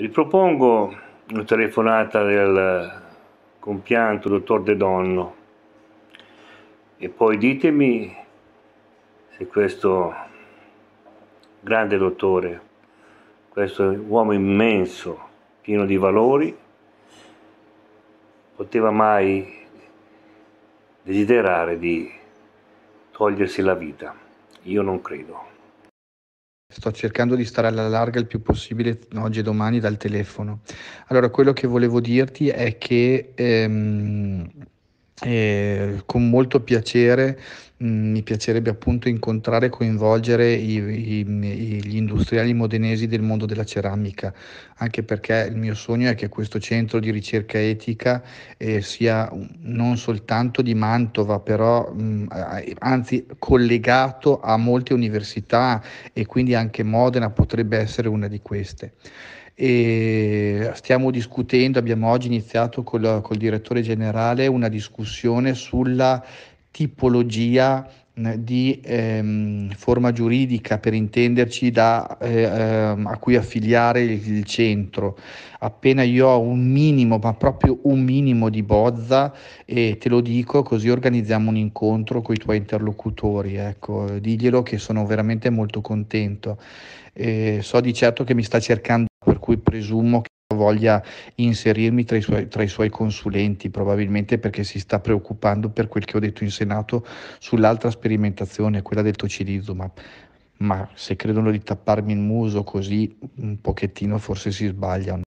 Ripropongo una telefonata del compianto dottor De Donno e poi ditemi se questo grande dottore, questo uomo immenso, pieno di valori, poteva mai desiderare di togliersi la vita. Io non credo. Sto cercando di stare alla larga il più possibile oggi e domani dal telefono. Allora, quello che volevo dirti è che ehm, e con molto piacere mh, mm, mi piacerebbe appunto incontrare e coinvolgere i, i, i, gli industriali modenesi del mondo della ceramica, anche perché il mio sogno è che questo centro di ricerca etica eh, sia non soltanto di Mantova, però mh, mm, anzi collegato a molte università e quindi anche Modena potrebbe essere una di queste e stiamo discutendo, abbiamo oggi iniziato col, col direttore generale una discussione sulla tipologia di ehm, forma giuridica per intenderci da, eh, ehm, a cui affiliare il, il, centro. Appena io ho un minimo, ma proprio un minimo di bozza, e te lo dico così organizziamo un incontro con i tuoi interlocutori. Ecco, diglielo che sono veramente molto contento. Eh, so di certo che mi sta cercando per cui presumo che voglia inserirmi tra i, suoi, tra i, suoi, consulenti, probabilmente perché si sta preoccupando per quel che ho detto in Senato sull'altra sperimentazione, quella del tocilizumab. Ma, ma se credono di tapparmi il muso così un pochettino forse si sbagliano.